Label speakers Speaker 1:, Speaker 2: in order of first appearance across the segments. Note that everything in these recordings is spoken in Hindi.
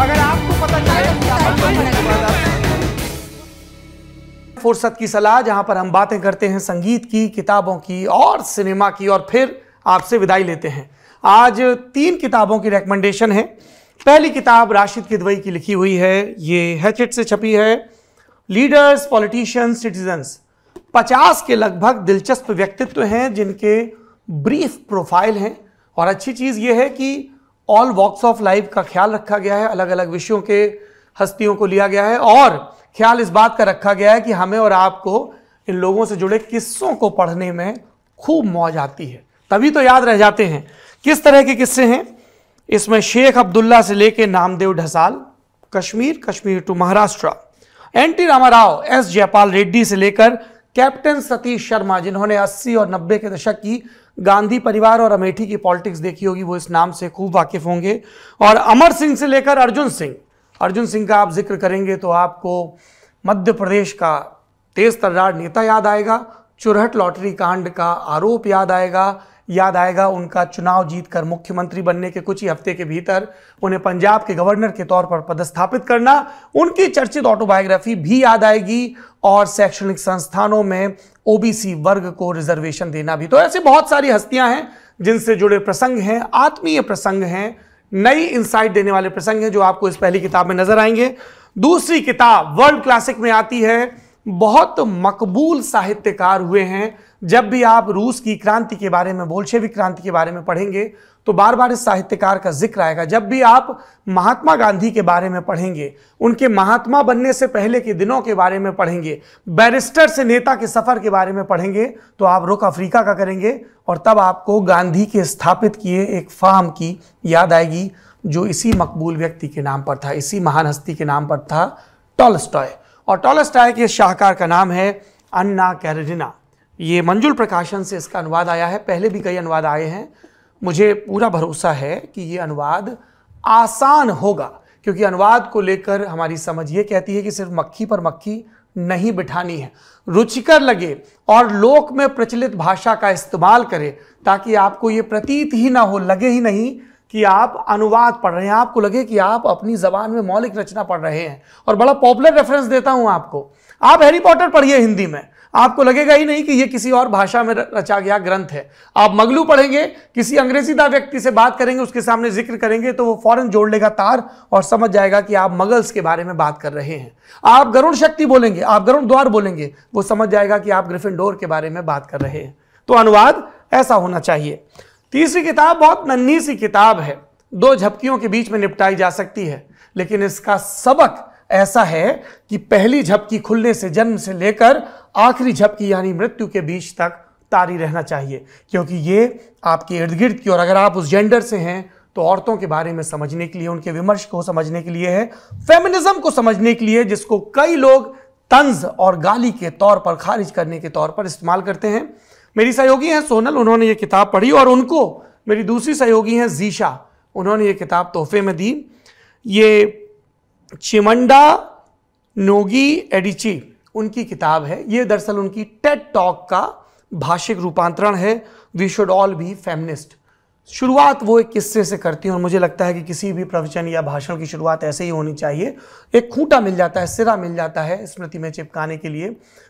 Speaker 1: अगर आपको पता चले तो फुर्सत की सलाह जहां पर हम बातें करते हैं संगीत की किताबों की और सिनेमा की और फिर आपसे विदाई लेते हैं आज तीन किताबों की रिकमेंडेशन है पहली किताब राशिद किदवई की लिखी हुई है ये हैचेट से छपी है लीडर्स पॉलिटिशियंस सिटीजन्स पचास के लगभग दिलचस्प व्यक्तित्व हैं जिनके ब्रीफ प्रोफाइल हैं और अच्छी चीज़ ये है कि ऑल वॉक्स ऑफ लाइफ का ख्याल रखा गया है अलग अलग विषयों के हस्तियों को लिया गया है और ख्याल इस बात का रखा गया है कि हमें और आपको इन लोगों से जुड़े किस्सों को पढ़ने में खूब मौज आती है तभी तो याद रह जाते हैं किस तरह के किस्से हैं इसमें शेख अब्दुल्ला से लेके Namdeo Dhasal Kashmir Kashmir to Maharashtra N T Rama Rao S Jaipal Reddy से लेकर कैप्टन सतीश शर्मा जिन्होंने 80 और 90 के दशक की गांधी परिवार और अमेठी की पॉलिटिक्स देखी होगी वो इस नाम से खूब वाकिफ होंगे और अमर सिंह से लेकर अर्जुन सिंह अर्जुन सिंह का आप जिक्र करेंगे तो आपको मध्य प्रदेश का तेज तर्रार नेता याद आएगा चुरहट लॉटरी कांड का आरोप याद आएगा याद आएगा उनका चुनाव जीतकर मुख्यमंत्री बनने के कुछ ही हफ्ते के भीतर उन्हें पंजाब के गवर्नर के तौर पर पदस्थापित करना उनकी चर्चित ऑटोबायोग्राफी भी याद आएगी और शैक्षणिक संस्थानों में ओबीसी वर्ग को रिजर्वेशन देना भी तो ऐसे बहुत सारी हस्तियां हैं जिनसे जुड़े प्रसंग हैं आत्मीय प्रसंग हैं नई इंसाइट देने वाले प्रसंग हैं जो आपको इस पहली किताब में नजर आएंगे दूसरी किताब वर्ल्ड क्लासिक में आती है बहुत मकबूल साहित्यकार हुए हैं जब भी आप रूस की क्रांति के बारे में बोल्शेविक क्रांति के बारे में पढ़ेंगे तो बार बार इस साहित्यकार का जिक्र आएगा जब भी आप महात्मा गांधी के बारे में पढ़ेंगे उनके महात्मा बनने से पहले के दिनों के बारे में पढ़ेंगे बैरिस्टर से नेता के सफ़र के बारे में पढ़ेंगे तो आप रुख अफ्रीका का करेंगे और तब आपको गांधी के स्थापित किए एक फार्म की याद आएगी जो इसी मकबूल व्यक्ति के नाम पर था इसी महान हस्ती के नाम पर था टॉलस्टॉय और टॉलस्टॉय के शाहकार का नाम है अन्ना कैरिना ये मंजुल प्रकाशन से इसका अनुवाद आया है पहले भी कई अनुवाद आए हैं मुझे पूरा भरोसा है कि ये अनुवाद आसान होगा क्योंकि अनुवाद को लेकर हमारी समझ ये कहती है कि सिर्फ मक्खी पर मक्खी नहीं बिठानी है रुचिकर लगे और लोक में प्रचलित भाषा का इस्तेमाल करें ताकि आपको ये प्रतीत ही ना हो लगे ही नहीं कि आप अनुवाद पढ़ रहे हैं आपको लगे कि आप अपनी जबान में मौलिक रचना पढ़ रहे हैं और बड़ा पॉपुलर रेफरेंस देता हूं आपको आप हैरी पॉटर पढ़िए हिंदी में आपको लगेगा ही नहीं कि ये किसी और भाषा में रचा गया ग्रंथ है आप मगलू पढ़ेंगे किसी अंग्रेजीदा व्यक्ति से बात करेंगे उसके सामने जिक्र करेंगे तो वो फौरन जोड़ लेगा तार और समझ जाएगा कि आप मगल्स के बारे में बात कर रहे हैं आप गरुण शक्ति बोलेंगे आप गरुण द्वार बोलेंगे वो समझ जाएगा कि आप ग्रिफिन के बारे में बात कर रहे हैं तो अनुवाद ऐसा होना चाहिए तीसरी किताब बहुत नन्ही सी किताब है दो झपकियों के बीच में निपटाई जा सकती है लेकिन इसका सबक ऐसा है कि पहली झपकी खुलने से जन्म से लेकर आखिरी झपकी यानी मृत्यु के बीच तक तारी रहना चाहिए क्योंकि ये आपके इर्द गिर्द की और अगर आप उस जेंडर से हैं तो औरतों के बारे में समझने के लिए उनके विमर्श को समझने के लिए है फेमिनिज्म को समझने के लिए जिसको कई लोग तंज और गाली के तौर पर खारिज करने के तौर पर इस्तेमाल करते हैं मेरी सहयोगी हैं सोनल उन्होंने ये किताब पढ़ी और उनको मेरी दूसरी सहयोगी हैं जीशा उन्होंने ये किताब तोहफे में दी ये चिमंडा नोगी एडिची उनकी किताब है ये दरअसल उनकी टेट टॉक का भाषिक रूपांतरण है we should all be feminist शुरुआत वो एक किस्से से करती हैं और मुझे लगता है कि किसी भी प्रवचन या भाषण की शुरुआत ऐसे ही होनी चाहिए एक खूंटा मिल जाता है सिरा मिल जाता है स्मृति में चिपकाने के लिए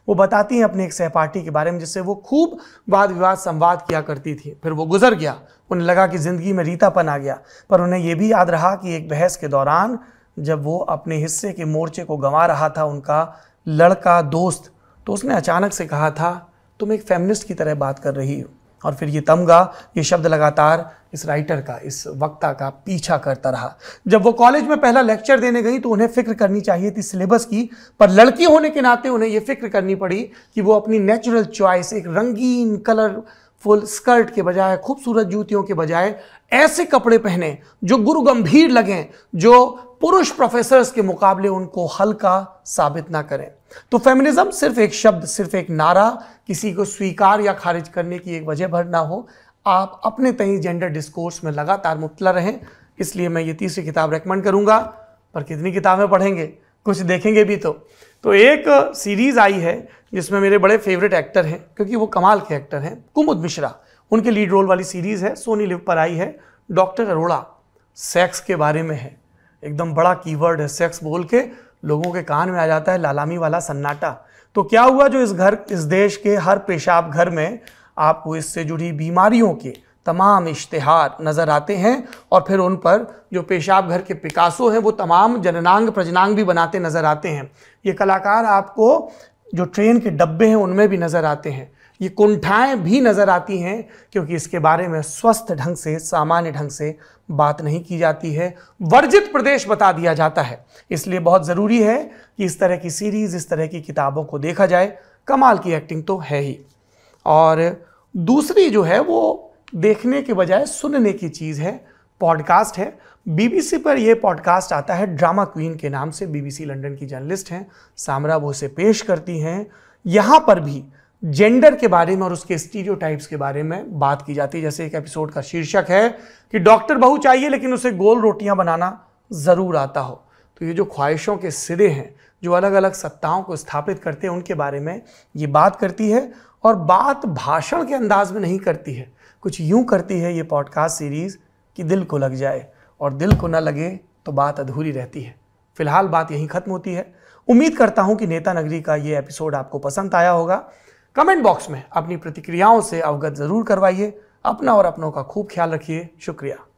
Speaker 1: वो बताती हैं अपने एक सहपाठी के बारे में जिससे वो खूब वाद विवाद संवाद किया करती थी फिर वो गुजर गया उन्हें लगा कि ज़िंदगी में रीतापन आ गया पर उन्हें यह भी याद रहा कि एक बहस के दौरान जब वो अपने हिस्से के मोर्चे को गंवा रहा था उनका लड़का दोस्त तो उसने अचानक से कहा था तुम एक फेमिनिस्ट की तरह बात कर रही हो और फिर ये तमगा ये शब्द लगातार इस राइटर का इस वक्ता का पीछा करता रहा जब वो कॉलेज में पहला लेक्चर देने गई तो उन्हें फिक्र करनी चाहिए थी सिलेबस की पर लड़की होने के नाते उन्हें ये फिक्र करनी पड़ी कि वो अपनी नेचुरल चॉइस एक रंगीन कलर फुल स्कर्ट के बजाय खूबसूरत जूतियों के बजाय ऐसे कपड़े पहने जो गुरु गंभीर लगें जो पुरुष प्रोफेसर्स के मुकाबले उनको हल्का साबित ना करें तो फेमिनिज्म सिर्फ एक शब्द सिर्फ एक नारा किसी को स्वीकार या खारिज करने की एक वजह भर ना हो आप अपने तई जेंडर डिस्कोर्स में लगातार मुबतला रहें इसलिए मैं ये तीसरी किताब रेकमेंड करूँगा पर कितनी किताबें पढ़ेंगे कुछ देखेंगे भी तो तो एक सीरीज़ आई है जिसमें मेरे बड़े फेवरेट एक्टर हैं क्योंकि वो कमाल के एक्टर हैं कुमुद मिश्रा उनके लीड रोल वाली सीरीज़ है सोनी लिव पर आई है डॉक्टर अरोड़ा सेक्स के बारे में है एकदम बड़ा कीवर्ड है सेक्स बोल के लोगों के कान में आ जाता है लालामी वाला सन्नाटा तो क्या हुआ जो इस घर इस देश के हर पेशाब घर में आपको इससे जुड़ी बीमारियों के तमाम इश्तहार नज़र आते हैं और फिर उन पर जो पेशाब घर के पिकासो हैं वो तमाम जननांग प्रजनांग भी बनाते नज़र आते हैं ये कलाकार आपको जो ट्रेन के डब्बे हैं उनमें भी नज़र आते हैं ये कुंठाएं भी नज़र आती हैं क्योंकि इसके बारे में स्वस्थ ढंग से सामान्य ढंग से बात नहीं की जाती है वर्जित प्रदेश बता दिया जाता है इसलिए बहुत ज़रूरी है कि इस तरह की सीरीज़ इस तरह की किताबों को देखा जाए कमाल की एक्टिंग तो है ही और दूसरी जो है वो देखने के बजाय सुनने की चीज़ है पॉडकास्ट है बीबीसी पर यह पॉडकास्ट आता है ड्रामा क्वीन के नाम से बीबीसी लंदन की जर्नलिस्ट हैं सामरा वो उसे पेश करती हैं यहाँ पर भी जेंडर के बारे में और उसके स्टीरियो के बारे में बात की जाती है जैसे एक एपिसोड का शीर्षक है कि डॉक्टर बहू चाहिए लेकिन उसे गोल रोटियां बनाना ज़रूर आता हो तो ये जो ख्वाहिशों के सिरे हैं जो अलग अलग सत्ताओं को स्थापित करते हैं उनके बारे में ये बात करती है और बात भाषण के अंदाज में नहीं करती है कुछ यूं करती है ये पॉडकास्ट सीरीज़ कि दिल को लग जाए और दिल को ना लगे तो बात अधूरी रहती है फिलहाल बात यहीं ख़त्म होती है उम्मीद करता हूं कि नेता नगरी का ये एपिसोड आपको पसंद आया होगा कमेंट बॉक्स में अपनी प्रतिक्रियाओं से अवगत ज़रूर करवाइए अपना और अपनों का खूब ख्याल रखिए शुक्रिया